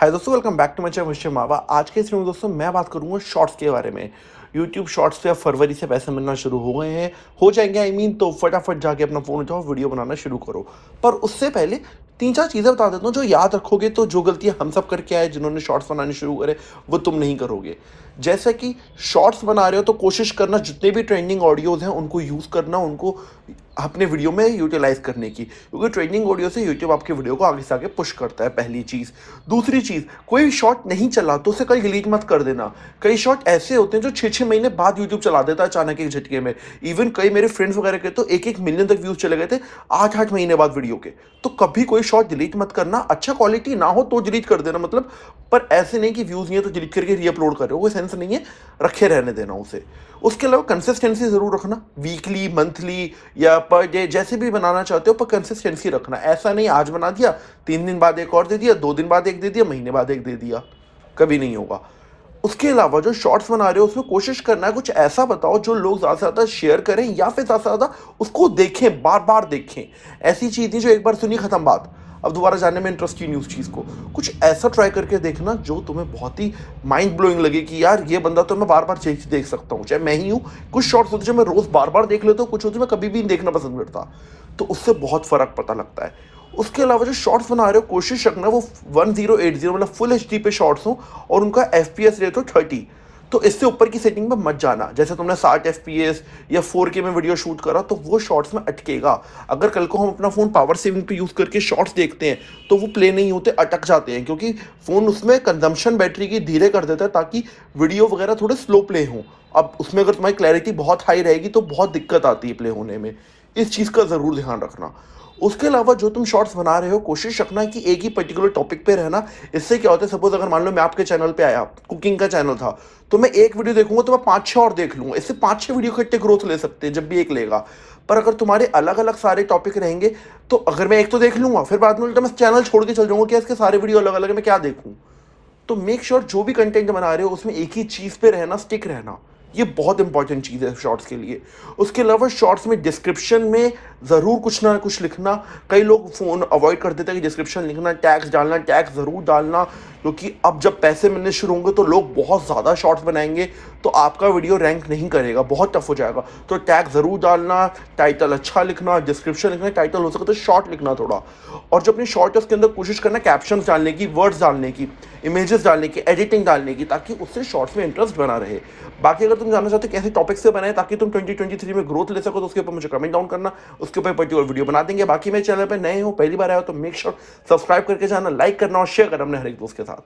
हाय दोस्तों welcome back to my channel मावा आज के इस वीडियो में दोस्तों मैं बात करूंगा शॉर्ट्स के बारे में यूट्यूब शॉर्ट्स पे अब फरवरी से पैसे मिलना शुरू हो गए हैं हो जाएंगे आई I मीन mean, तो फटाफट जाके अपना फ़ोन उठाओ वीडियो बनाना शुरू करो पर उससे पहले तीन चार चीज़ें बता देता हूँ जो याद रखोगे तो जो गलतियाँ हम सब करके आए जिन्होंने शॉर्ट्स बनाने शुरू करे वो तुम नहीं करोगे जैसे कि शॉर्ट्स बना रहे हो तो कोशिश करना जितने भी ट्रेंडिंग ऑडियोज़ हैं उनको यूज़ करना उनको अपने वीडियो में यूटिलाइज़ करने की क्योंकि ट्रेंडिंग ऑडियो से यूट्यूब आपके वीडियो को आगे से आगे पुश करता है पहली चीज़ दूसरी चीज़ कोई शॉर्ट नहीं चला तो उसे कहीं डिलीट मत कर देना कई शॉर्ट ऐसे होते हैं जो छः छः महीने बाद यूट्यूब चला देता अचानक एक झटके में इवन कई मेरे फ्रेंड्स वगैरह के तो एक एक मिलियन तक व्यूज चले गए थे आठ आठ महीने बाद वीडियो के तो कभी कोई शॉर्ट डिलीट मत करना अच्छा क्वालिटी ना हो तो डिलीट कर देना मतलब पर ऐसे नहीं कि व्यूज़ नहीं है तो डिलीट करके रीअपलोड कर रहे हो कोई सेंस नहीं है रखे रहने देना उसे उसके अलावा कंसिस्टेंसी ज़रूर रखना वीकली मंथली या पर डे जैसे भी बनाना चाहते हो पर कंसिस्टेंसी रखना ऐसा नहीं आज बना दिया तीन दिन बाद एक और दे दिया दो दिन बाद एक दे दिया महीने बाद एक दे दिया कभी नहीं होगा उसके अलावा जो शॉर्ट्स बना रहे हो उसमें कोशिश करना है कुछ ऐसा बताओ जो लोग ज़्यादा से ज़्यादा शेयर करें या फिर ज़्यादा से ज़्यादा उसको देखें बार बार देखें ऐसी चीज़ थी जो एक बार सुनी ख़त्म बात अब दोबारा जानने में इंटरेस्ट की न्यूज उस चीज़ को कुछ ऐसा ट्राई करके देखना जो तुम्हें बहुत ही माइंड ब्लोइंग लगे कि यार ये बंदा तो मैं बार बार चेक देख सकता हूँ चाहे मैं ही हूँ कुछ शॉर्ट्स होते जो मैं रोज़ बार बार देख लेता हूँ कुछ होते मैं कभी भी नहीं देखना पसंद करता तो उससे बहुत फ़र्क पता लगता है उसके अलावा जो शॉट्स बना रहे हो कोशिश रखना वो वन जीरो एट जीरो मतलब फुल एच पे शॉट्स हो और उनका एफ पी एस रेट हो थर्टी तो इससे ऊपर की सेटिंग में मत जाना जैसे तुमने साठ एफ पी एस या फोर के में वीडियो शूट करा तो वो शॉर्ट्स में अटकेगा अगर कल को हम अपना फ़ोन पावर सेविंग पे यूज़ करके शॉर्ट्स देखते हैं तो वो प्ले नहीं होते अटक जाते हैं क्योंकि फ़ोन उसमें कंजम्पशन बैटरी की धीरे कर देता है ताकि वीडियो वगैरह थोड़े स्लो प्ले हों अब उसमें अगर तुम्हारी क्लैरिटी बहुत हाई रहेगी तो बहुत दिक्कत आती है प्ले होने में इस चीज़ का ज़रूर ध्यान रखना उसके अलावा जो तुम शॉर्ट्स बना रहे हो कोशिश रखना कि एक ही पर्टिकुलर टॉपिक पे रहना इससे क्या होता है सपोज अगर मान लो मैं आपके चैनल पे आया कुकिंग का चैनल था तो मैं एक वीडियो देखूंगा तो मैं पाँच छः और देख लूँगा इससे पाँच छः वीडियो इकट्ठे ग्रोथ ले सकते हैं जब भी एक लेगा पर अगर तुम्हारे अलग अलग सारे टॉपिक रहेंगे तो अगर मैं एक तो देख लूँगा फिर बाद में तो मैं चैनल छोड़ के चल जाऊँगा कि इसके सारे वीडियो अलग अलग मैं क्या देखूँ तो मेक श्योर sure जो भी कंटेंट बना रहे हो उसमें एक ही चीज़ पर रहना स्टिक रहना ये बहुत इंपॉर्टेंट चीज़ है शॉर्ट्स के लिए उसके अलावा शॉर्ट्स में डिस्क्रिप्शन में ज़रूर कुछ ना कुछ लिखना कई लोग फ़ोन अवॉइड कर देते हैं कि डिस्क्रिप्शन लिखना टैक्स डालना टैक्स ज़रूर डालना क्योंकि अब जब पैसे मिलने शुरू होंगे तो लोग बहुत ज़्यादा शॉर्ट्स बनाएंगे तो आपका वीडियो रैंक नहीं करेगा बहुत टफ हो जाएगा तो टैग ज़रूर डालना टाइटल अच्छा लिखना डिस्क्रिप्शन लिखना टाइटल हो सके तो शॉर्ट लिखना थोड़ा और जो अपनी शॉर्ट उसके अंदर कोशिश करना कैप्शन डालने की वर्ड्स डालने की इमेजेस डालने की एडिटिंग डालने की ताकि उससे शॉर्ट्स में इंटरेस्ट बना रहे बाकी अगर तुम जानना चाहते हो कैसे टॉपिक से बनाए ताकि तुम 2023 में ग्रोथ ले सको तो उसके ऊपर मुझे कमेंट डाउन करना उसके ऊपर पर्टिकुलर वीडियो बना देंगे बाकी मेरे चैनल पर नए हो पहली बार आया हो तो मेक श्योर सब्सक्राइब करके जाना लाइक करना और शेयर करना अपने हर एक दोस्त के साथ